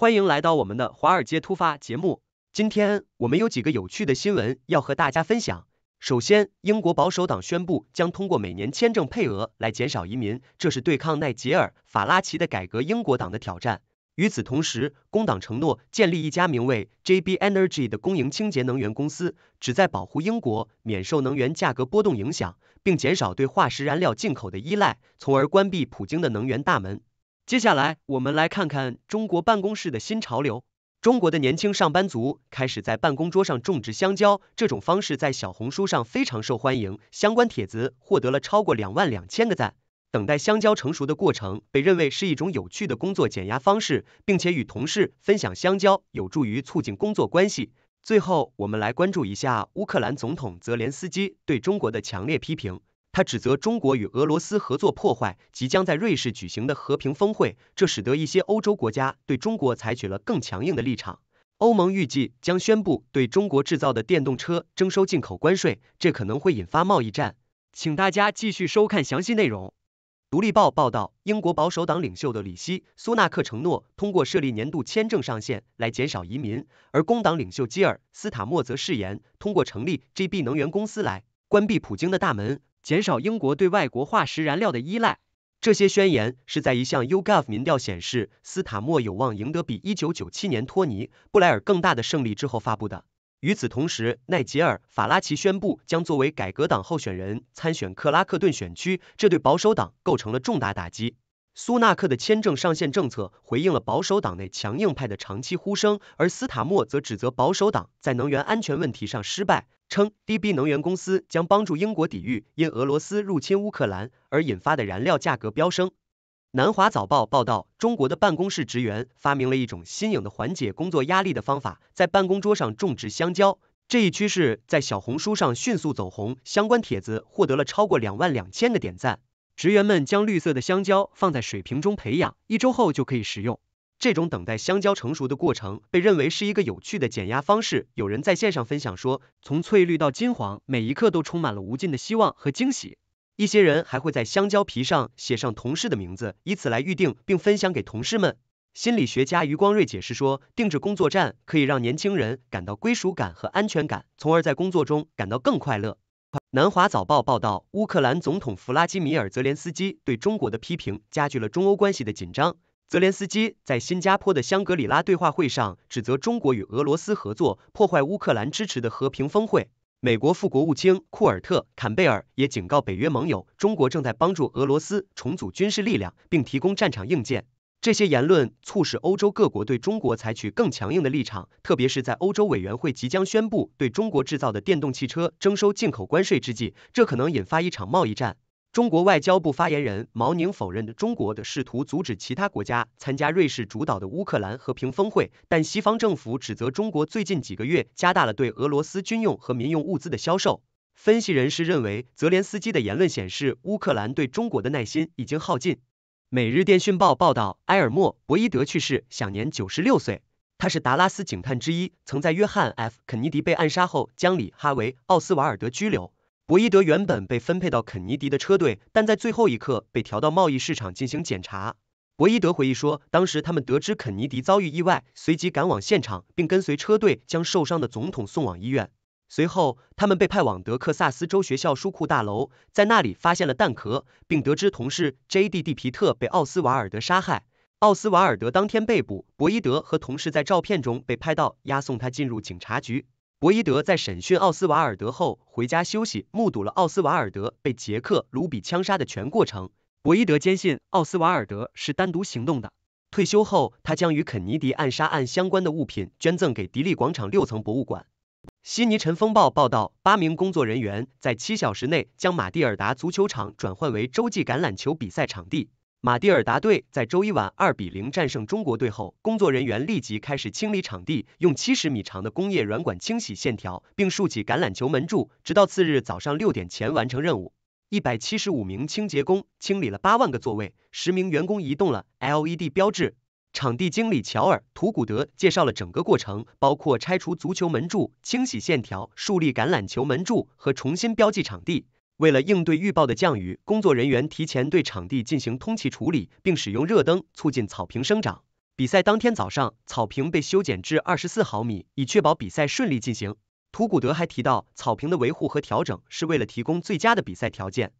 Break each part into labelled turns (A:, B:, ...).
A: 欢迎来到我们的华尔街突发节目。今天我们有几个有趣的新闻要和大家分享。首先，英国保守党宣布将通过每年签证配额来减少移民，这是对抗奈杰尔·法拉奇的改革英国党的挑战。与此同时，工党承诺建立一家名为 JB Energy 的公营清洁能源公司，旨在保护英国免受能源价格波动影响，并减少对化石燃料进口的依赖，从而关闭普京的能源大门。接下来，我们来看看中国办公室的新潮流。中国的年轻上班族开始在办公桌上种植香蕉，这种方式在小红书上非常受欢迎，相关帖子获得了超过两万两千个赞。等待香蕉成熟的过程被认为是一种有趣的工作减压方式，并且与同事分享香蕉有助于促进工作关系。最后，我们来关注一下乌克兰总统泽连斯基对中国的强烈批评。他指责中国与俄罗斯合作破坏即将在瑞士举行的和平峰会，这使得一些欧洲国家对中国采取了更强硬的立场。欧盟预计将宣布对中国制造的电动车征收进口关税，这可能会引发贸易战。请大家继续收看详细内容。《独立报》报道，英国保守党领袖的里希·苏纳克承诺通过设立年度签证上限来减少移民，而工党领袖基尔·斯塔默则誓言通过成立 GB 能源公司来关闭普京的大门。减少英国对外国化石燃料的依赖。这些宣言是在一项 YouGov 民调显示斯塔默有望赢得比1997年托尼·布莱尔更大的胜利之后发布的。与此同时，奈杰尔·法拉奇宣布将作为改革党候选人参选克拉克顿选区，这对保守党构成了重大打击。苏纳克的签证上限政策回应了保守党内强硬派的长期呼声，而斯塔默则指责保守党在能源安全问题上失败。称，DB 能源公司将帮助英国抵御因俄罗斯入侵乌克兰而引发的燃料价格飙升。南华早报报道，中国的办公室职员发明了一种新颖的缓解工作压力的方法，在办公桌上种植香蕉。这一趋势在小红书上迅速走红，相关帖子获得了超过两万两千个点赞。职员们将绿色的香蕉放在水瓶中培养，一周后就可以食用。这种等待香蕉成熟的过程被认为是一个有趣的减压方式。有人在线上分享说，从翠绿到金黄，每一刻都充满了无尽的希望和惊喜。一些人还会在香蕉皮上写上同事的名字，以此来预定并分享给同事们。心理学家余光瑞解释说，定制工作站可以让年轻人感到归属感和安全感，从而在工作中感到更快乐。南华早报报道，乌克兰总统弗拉基米尔泽连斯基对中国的批评加剧了中欧关系的紧张。泽连斯基在新加坡的香格里拉对话会上指责中国与俄罗斯合作破坏乌克兰支持的和平峰会。美国副国务卿库尔特·坎贝尔也警告北约盟友，中国正在帮助俄罗斯重组军事力量并提供战场硬件。这些言论促使欧洲各国对中国采取更强硬的立场，特别是在欧洲委员会即将宣布对中国制造的电动汽车征收进口关税之际，这可能引发一场贸易战。中国外交部发言人毛宁否认中国的试图阻止其他国家参加瑞士主导的乌克兰和平峰会，但西方政府指责中国最近几个月加大了对俄罗斯军用和民用物资的销售。分析人士认为，泽连斯基的言论显示乌克兰对中国的耐心已经耗尽。《每日电讯报》报道，埃尔默·博伊德去世，享年九十六岁。他是达拉斯警探之一，曾在约翰 ·F· 肯尼迪被暗杀后将里哈维、奥斯瓦尔德拘留。博伊德原本被分配到肯尼迪的车队，但在最后一刻被调到贸易市场进行检查。博伊德回忆说，当时他们得知肯尼迪遭遇意外，随即赶往现场，并跟随车队将受伤的总统送往医院。随后，他们被派往德克萨斯州学校书库大楼，在那里发现了弹壳，并得知同事 J.D. 皮特被奥斯瓦尔德杀害。奥斯瓦尔德当天被捕，博伊德和同事在照片中被拍到押送他进入警察局。博伊德在审讯奥斯瓦尔德后回家休息，目睹了奥斯瓦尔德被杰克·卢比枪杀的全过程。博伊德坚信奥斯瓦尔德是单独行动的。退休后，他将与肯尼迪暗杀案相关的物品捐赠给迪利广场六层博物馆。悉尼尘风暴报道，八名工作人员在七小时内将马蒂尔达足球场转换为洲际橄榄球比赛场地。马蒂尔达队在周一晚2比0战胜中国队后，工作人员立即开始清理场地，用70米长的工业软管清洗线条，并竖起橄榄球门柱，直到次日早上六点前完成任务。175名清洁工清理了8万个座位，10名员工移动了 LED 标志。场地经理乔尔·图古德介绍了整个过程，包括拆除足球门柱、清洗线条、竖立橄榄球门柱和重新标记场地。为了应对预报的降雨，工作人员提前对场地进行通气处理，并使用热灯促进草坪生长。比赛当天早上，草坪被修剪至二十四毫米，以确保比赛顺利进行。图古德还提到，草坪的维护和调整是为了提供最佳的比赛条件。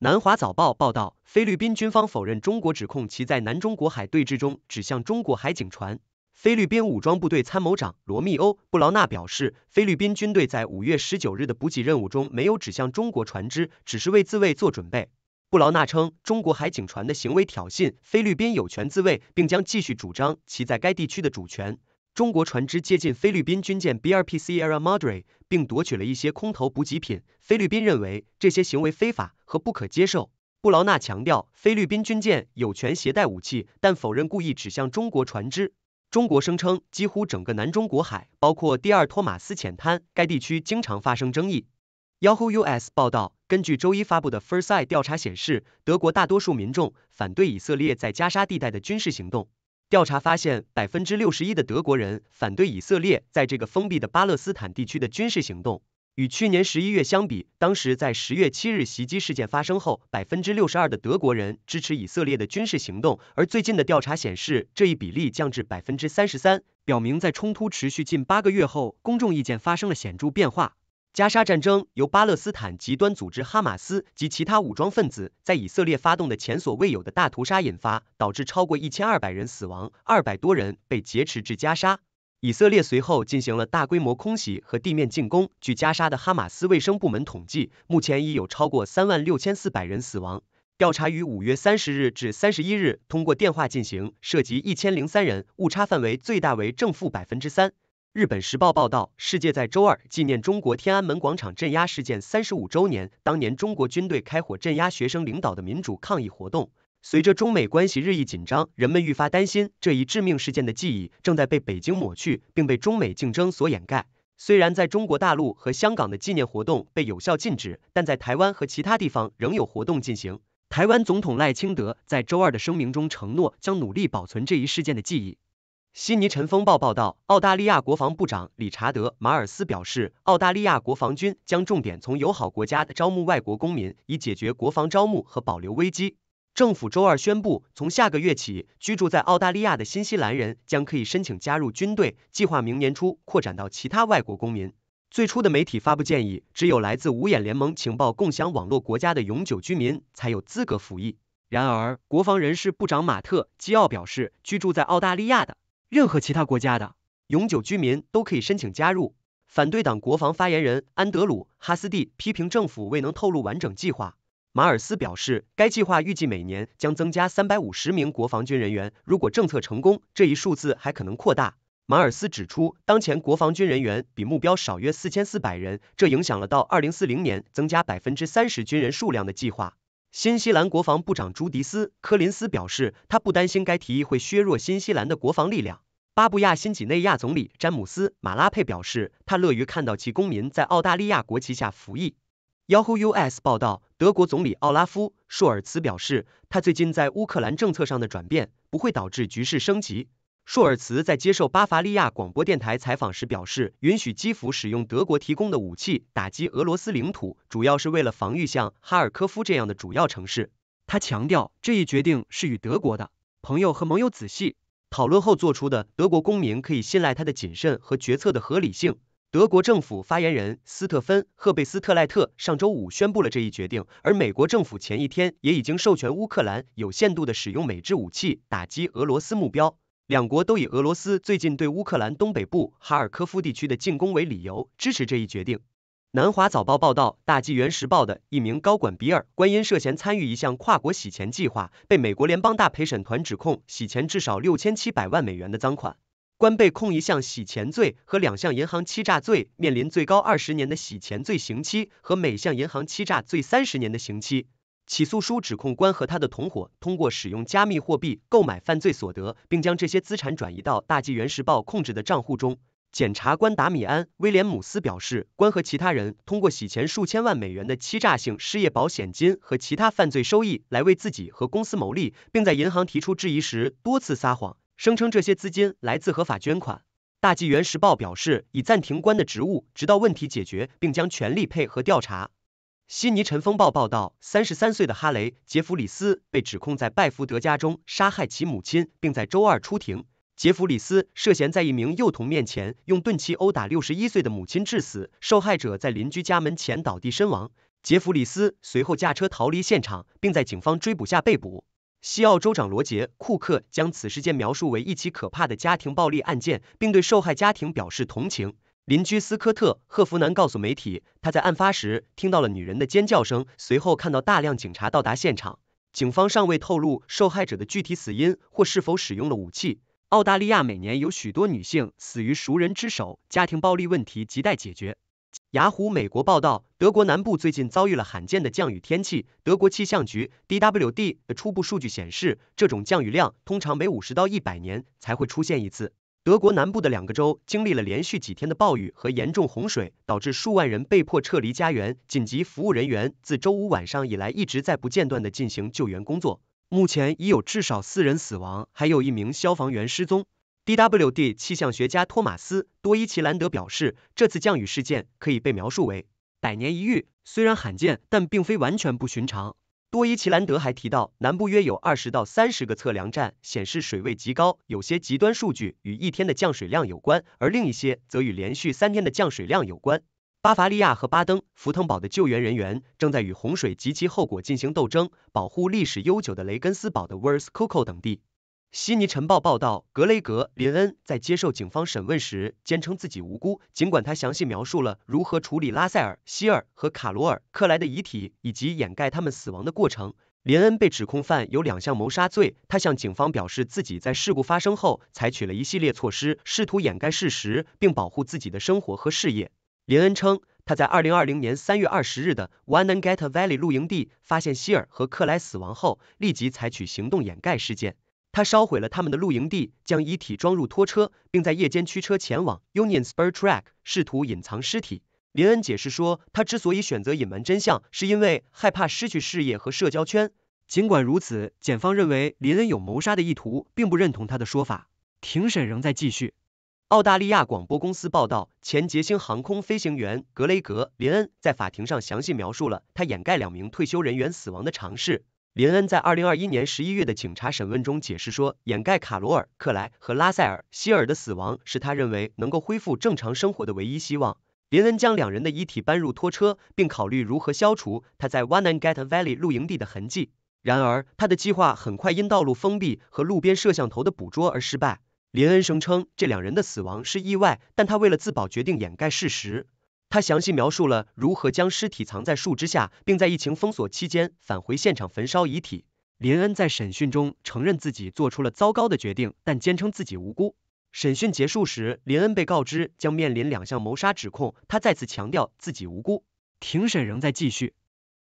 A: 南华早报报道，菲律宾军方否认中国指控其在南中国海对峙中指向中国海警船。菲律宾武装部队参谋长罗密欧·布劳纳表示，菲律宾军队在五月十九日的补给任务中没有指向中国船只，只是为自卫做准备。布劳纳称，中国海警船的行为挑衅，菲律宾有权自卫，并将继续主张其在该地区的主权。中国船只接近菲律宾军舰 BRP Sierra Madre，并夺取了一些空投补给品。菲律宾认为这些行为非法和不可接受。布劳纳强调，菲律宾军舰有权携带武器，但否认故意指向中国船只。中国声称，几乎整个南中国海，包括第二托马斯浅滩，该地区经常发生争议。Yahoo US 报道，根据周一发布的 First Eye 调查显示，德国大多数民众反对以色列在加沙地带的军事行动。调查发现，百分之六十一的德国人反对以色列在这个封闭的巴勒斯坦地区的军事行动。与去年十一月相比，当时在十月七日袭击事件发生后，百分之六十二的德国人支持以色列的军事行动，而最近的调查显示，这一比例降至百分之三十三，表明在冲突持续近八个月后，公众意见发生了显著变化。加沙战争由巴勒斯坦极端组织哈马斯及其他武装分子在以色列发动的前所未有的大屠杀引发，导致超过一千二百人死亡，二百多人被劫持至加沙。以色列随后进行了大规模空袭和地面进攻。据加沙的哈马斯卫生部门统计，目前已有超过三万六千四百人死亡。调查于五月三十日至三十一日通过电话进行，涉及一千零三人，误差范围最大为正负百分之三。日本时报报道，世界在周二纪念中国天安门广场镇压事件三十五周年，当年中国军队开火镇压学生领导的民主抗议活动。随着中美关系日益紧张，人们愈发担心这一致命事件的记忆正在被北京抹去，并被中美竞争所掩盖。虽然在中国大陆和香港的纪念活动被有效禁止，但在台湾和其他地方仍有活动进行。台湾总统赖清德在周二的声明中承诺将努力保存这一事件的记忆。悉尼晨风报报道，澳大利亚国防部长理查德·马尔斯表示，澳大利亚国防军将重点从友好国家招募外国公民，以解决国防招募和保留危机。政府周二宣布，从下个月起，居住在澳大利亚的新西兰人将可以申请加入军队，计划明年初扩展到其他外国公民。最初的媒体发布建议，只有来自五眼联盟情报共享网络国家的永久居民才有资格服役。然而，国防人事部长马特·基奥表示，居住在澳大利亚的任何其他国家的永久居民都可以申请加入。反对党国防发言人安德鲁·哈斯蒂批评政府未能透露完整计划。马尔斯表示，该计划预计每年将增加三百五十名国防军人员。如果政策成功，这一数字还可能扩大。马尔斯指出，当前国防军人员比目标少约四千四百人，这影响了到二零四零年增加百分之三十军人数量的计划。新西兰国防部长朱迪斯·科林斯表示，他不担心该提议会削弱新西兰的国防力量。巴布亚新几内亚总理詹姆斯·马拉佩表示，他乐于看到其公民在澳大利亚国旗下服役。Yahoo US 报道，德国总理奥拉夫·舒尔茨表示，他最近在乌克兰政策上的转变不会导致局势升级。舒尔茨在接受巴伐利亚广播电台采访时表示，允许基辅使用德国提供的武器打击俄罗斯领土，主要是为了防御像哈尔科夫这样的主要城市。他强调，这一决定是与德国的朋友和盟友仔细讨论后做出的。德国公民可以信赖他的谨慎和决策的合理性。德国政府发言人斯特芬·赫贝斯特赖特上周五宣布了这一决定，而美国政府前一天也已经授权乌克兰有限度的使用美制武器打击俄罗斯目标。两国都以俄罗斯最近对乌克兰东北部哈尔科夫地区的进攻为理由支持这一决定。南华早报报道，大纪元时报的一名高管比尔·观音涉嫌参与一项跨国洗钱计划，被美国联邦大陪审团指控洗钱至少六千七百万美元的赃款。关被控一项洗钱罪和两项银行欺诈罪，面临最高二十年的洗钱罪刑期和每项银行欺诈罪三十年的刑期。起诉书指控关和他的同伙通过使用加密货币购买犯罪所得，并将这些资产转移到大纪元时报控制的账户中。检察官达米安·威廉姆斯表示，关和其他人通过洗钱数千万美元的欺诈性失业保险金和其他犯罪收益来为自己和公司谋利，并在银行提出质疑时多次撒谎。声称这些资金来自合法捐款。大纪元时报表示，已暂停官的职务，直到问题解决，并将全力配合调查。悉尼晨风报报道，三十三岁的哈雷·杰弗里斯被指控在拜福德家中杀害其母亲，并在周二出庭。杰弗里斯涉嫌在一名幼童面前用钝器殴打六十一岁的母亲致死，受害者在邻居家门前倒地身亡。杰弗里斯随后驾车逃离现场，并在警方追捕下被捕。西澳州长罗杰·库克将此事件描述为一起可怕的家庭暴力案件，并对受害家庭表示同情。邻居斯科特·赫弗南告诉媒体，他在案发时听到了女人的尖叫声，随后看到大量警察到达现场。警方尚未透露受害者的具体死因或是否使用了武器。澳大利亚每年有许多女性死于熟人之手，家庭暴力问题亟待解决。雅虎美国报道，德国南部最近遭遇了罕见的降雨天气。德国气象局 （DWD） 的初步数据显示，这种降雨量通常每五十到一百年才会出现一次。德国南部的两个州经历了连续几天的暴雨和严重洪水，导致数万人被迫撤离家园。紧急服务人员自周五晚上以来一直在不间断地进行救援工作。目前已有至少四人死亡，还有一名消防员失踪。d w d 气象学家托马斯·多伊奇兰德表示，这次降雨事件可以被描述为百年一遇，虽然罕见，但并非完全不寻常。多伊奇兰德还提到，南部约有二十到三十个测量站显示水位极高，有些极端数据与一天的降水量有关，而另一些则与连续三天的降水量有关。巴伐利亚和巴登符腾堡的救援人员正在与洪水及其后果进行斗争，保护历史悠久的雷根斯堡的 Würs Cocco 等地。悉尼晨报报道，格雷格·林恩在接受警方审问时坚称自己无辜。尽管他详细描述了如何处理拉塞尔·希尔和卡罗尔·克莱的遗体，以及掩盖他们死亡的过程，林恩被指控犯有两项谋杀罪。他向警方表示，自己在事故发生后采取了一系列措施，试图掩盖事实并保护自己的生活和事业。林恩称，他在二零二零年三月二十日的 w a n n a g e t Valley 露营地发现希尔和克莱死亡后，立即采取行动掩盖事件。他烧毁了他们的露营地，将遗体装入拖车，并在夜间驱车前往 Union Spur Track，试图隐藏尸体。林恩解释说，他之所以选择隐瞒真相，是因为害怕失去事业和社交圈。尽管如此，检方认为林恩有谋杀的意图，并不认同他的说法。庭审仍在继续。澳大利亚广播公司报道，前捷星航空飞行员格雷格·林恩在法庭上详细描述了他掩盖两名退休人员死亡的尝试。林恩在二零二一年十一月的警察审问中解释说，掩盖卡罗尔、克莱和拉塞尔·希尔的死亡是他认为能够恢复正常生活的唯一希望。林恩将两人的遗体搬入拖车，并考虑如何消除他在 w i n n e g a t Valley 露营地的痕迹。然而，他的计划很快因道路封闭和路边摄像头的捕捉而失败。林恩声称这两人的死亡是意外，但他为了自保决定掩盖事实。他详细描述了如何将尸体藏在树枝下，并在疫情封锁期间返回现场焚烧遗体。林恩在审讯中承认自己做出了糟糕的决定，但坚称自己无辜。审讯结束时，林恩被告知将面临两项谋杀指控，他再次强调自己无辜。庭审仍在继续。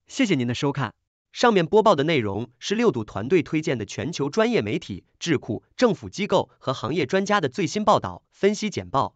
A: 谢谢您的收看，上面播报的内容是六度团队推荐的全球专业媒体、智库、政府机构和行业专家的最新报道、分析简报。